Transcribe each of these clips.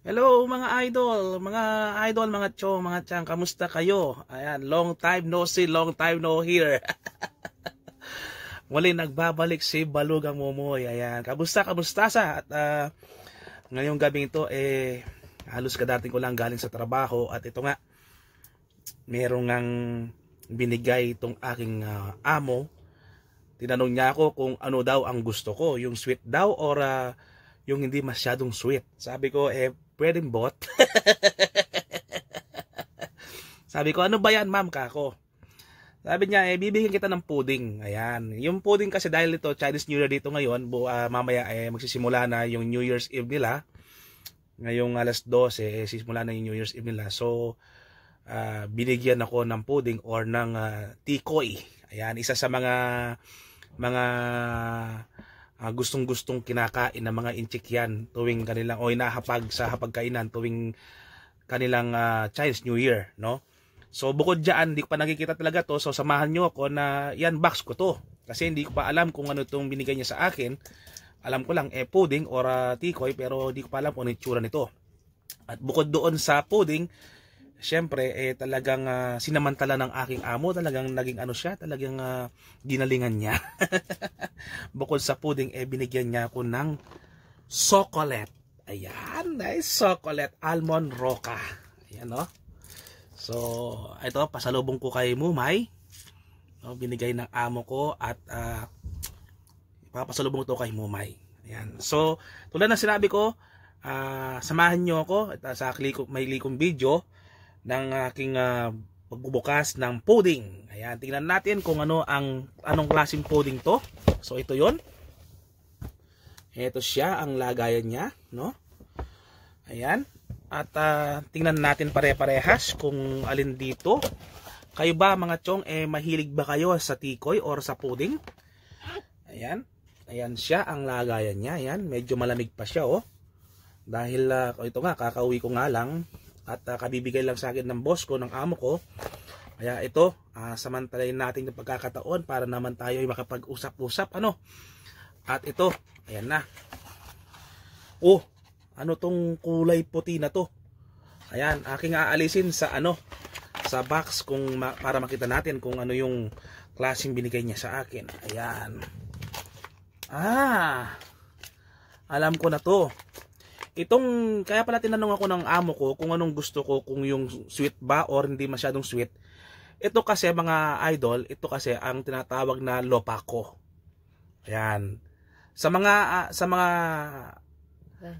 Hello mga idol, mga idol, mga chong, mga chang, kamusta kayo? Ayan, long time no see, long time no hear. Muli nagbabalik si Balugang Momoy. Ayan, kamusta, kamusta sa? At uh, ngayong gabi ito, eh, halos kadating ko lang galing sa trabaho. At ito nga, merong ang binigay itong aking uh, amo. Tinanong niya ako kung ano daw ang gusto ko, yung sweet daw or uh, yung hindi masyadong sweet. Sabi ko, eh, pwedeng bot. Sabi ko, ano ba yan, ma'am, kako? Sabi niya, eh, bibigyan kita ng pudding. Ayan. Yung pudding kasi dahil ito, Chinese New Year dito ngayon, bu uh, mamaya eh, magsisimula na yung New Year's Eve nila. Ngayong alas 12, eh, sisimula na yung New Year's Eve nila. So, uh, binigyan ako ng pudding or ng uh, tikoy. Ayan, isa sa mga mga uh, gustong-gustong kinakain ng mga inchikyan tuwing kanilang o inahapag sa hapagkainan tuwing kanilang uh, Chinese New Year, no? So bukod diyan, hindi ko pa nakikita talaga 'to. So samahan niyo ako na 'yan box ko 'to. Kasi hindi ko pa alam kung ano 'tong binigay niya sa akin. Alam ko lang eh pudding or uh, tikoy pero hindi ko pa alam kung ano itsura nito. At bukod doon sa pudding, syempre eh talagang uh, sinamantala ng aking amo talagang naging ano siya talagang uh, ginalingan niya bukod sa puding eh binigyan niya ako ng chocolate ayan nice chocolate almond roca ayan no so ito pasalubong ko kay Mumay no, binigay ng amo ko at uh, ah, papasalubong to kay Mumay ayan so tulad ng sinabi ko uh, samahan nyo ako at, uh, sa may likong video ng aking uh, pagbubukas ng pudding. Ayan, tingnan natin kung ano ang anong klaseng pudding to. So ito 'yon. Ito siya ang lagayan niya, no? Ayan. At uh, tingnan natin pare-parehas kung alin dito. Kayo ba mga chong eh mahilig ba kayo sa tikoy or sa pudding? Ayan. Ayan siya ang lagayan niya. Ayan, medyo malamig pa siya oh. Dahil uh, ito nga kakauwi ko nga lang at uh, kabibigay lang sa akin ng boss ko, ng amo ko. Kaya ito, uh, ah, samantalayin natin yung pagkakataon para naman tayo ay makapag-usap-usap. Ano? At ito, ayan na. Oh, ano tong kulay puti na to? Ayan, aking aalisin sa ano, sa box kung ma para makita natin kung ano yung klaseng binigay niya sa akin. Ayan. Ah, alam ko na to. Itong, kaya pala tinanong ako ng amo ko kung anong gusto ko, kung yung sweet ba or hindi masyadong sweet. Ito kasi mga idol, ito kasi ang tinatawag na lopako. Ayan. Sa mga, uh, sa mga,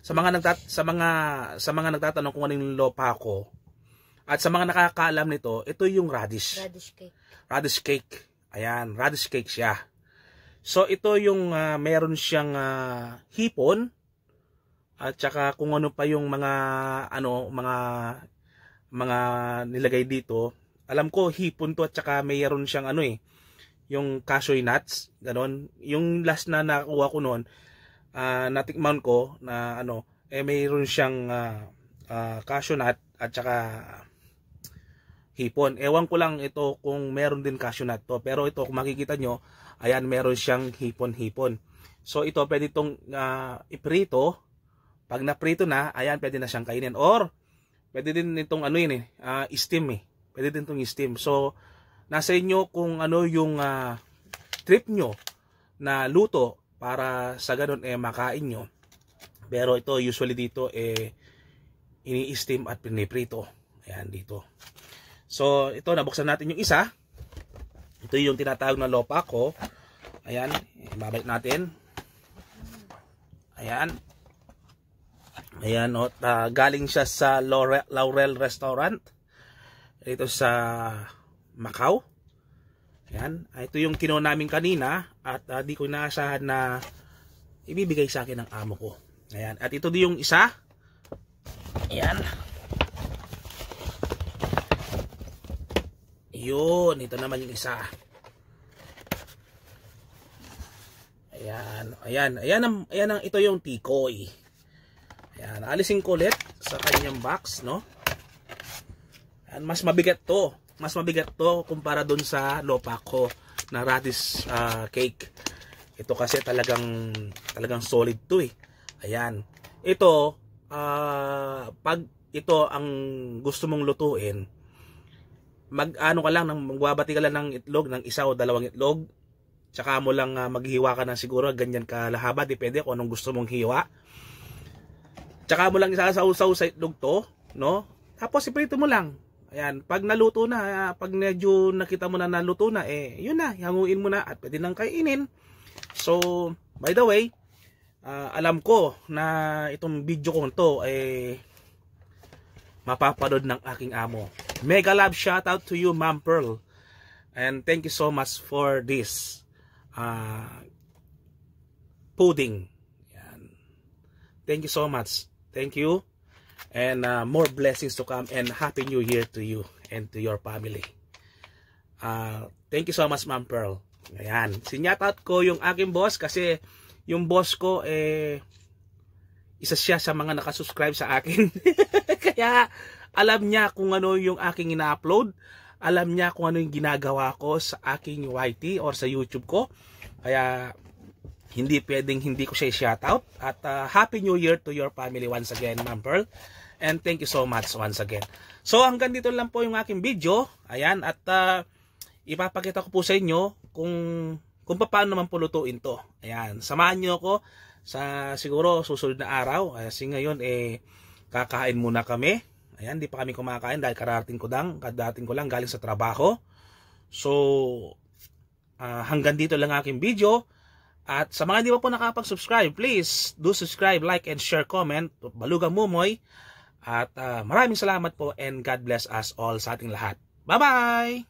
sa mga nagtat sa mga sa mga nagtatanong kung anong lopako at sa mga nakakaalam nito, ito yung radish. Radish cake. Radish cake. Ayan, radish cake siya. So ito yung uh, meron siyang uh, hipon at saka kung ano pa yung mga ano mga mga nilagay dito alam ko hipon to at saka mayroon siyang ano eh yung cashew nuts ganon yung last na nakuha ko noon uh, natikman ko na ano eh mayroon siyang uh, ah, uh, ah, cashew nut at saka hipon ewan ko lang ito kung meron din cashew nut to pero ito kung makikita nyo ayan meron siyang hipon hipon so ito pwede itong uh, iprito pag naprito na, ayan, pwede na siyang kainin. Or, pwede din itong ano yun eh, uh, steam eh. Pwede din itong steam. So, nasa inyo kung ano yung uh, trip nyo na luto para sa ganun eh makain nyo. Pero ito, usually dito eh, ini-steam at piniprito. Ayan, dito. So, ito, nabuksan natin yung isa. Ito yung tinatawag na lopa ko. Ayan, ibabalik natin. Ayan. Ayan, o, uh, galing siya sa Laurel, Laurel Restaurant dito sa Macau. Ayan, ah, ito yung kino namin kanina at uh, di ko inaasahan na ibibigay sa akin ng amo ko. Ayan, at ito din yung isa. Ayan. Yun, ito naman yung isa. Ayan, ayan, ayan ang, ayan ang ito yung tikoy. Yan, alisin ko ulit sa kanyang box, no? Ayan, mas mabigat to. Mas mabigat to kumpara dun sa lopa ko na radish uh, cake. Ito kasi talagang talagang solid to eh. Ayan. Ito, uh, pag ito ang gusto mong lutuin, mag ano ka lang, magbabati ka lang ng itlog, ng isa o dalawang itlog, tsaka mo lang uh, ah, maghiwa ka ng siguro, ganyan ka lahaba, depende kung anong gusto mong hiwa. Tsaka mo lang isasaw-saw sa itlog to, no? Tapos iprito mo lang. Ayan, pag naluto na, pag medyo nakita mo na naluto na, eh, yun na, hanguin mo na at pwede nang kainin. So, by the way, uh, alam ko na itong video ko to, eh, mapapanood ng aking amo. Mega love shout out to you, Ma'am Pearl. And thank you so much for this uh, pudding. Yan. Thank you so much. Thank you. And uh, more blessings to come. And Happy New Year to you and to your family. Uh, thank you so much, Ma'am Pearl. Ayan. Sinyatout ko yung aking boss kasi yung boss ko, eh, isa siya sa mga nakasubscribe sa akin. Kaya, alam niya kung ano yung aking ina-upload. Alam niya kung ano yung ginagawa ko sa aking YT or sa YouTube ko. Kaya, hindi pwedeng hindi ko siya i out. At uh, Happy New Year to your family once again, Ma'am Pearl. And thank you so much once again. So hanggang dito lang po yung aking video. Ayan, at uh, ipapakita ko po sa inyo kung, kung paano naman po lutuin to. Ayan, samahan nyo ako sa siguro susunod na araw. Kasi ngayon, eh, kakain muna kami. Ayan, di pa kami kumakain dahil kararating ko lang, kadating ko lang galing sa trabaho. So, uh, hanggang dito lang aking video. At sa mga hindi pa po nakapag-subscribe, please do subscribe, like, and share, comment. Balugang Mumoy. At uh, maraming salamat po and God bless us all sa ating lahat. Bye-bye!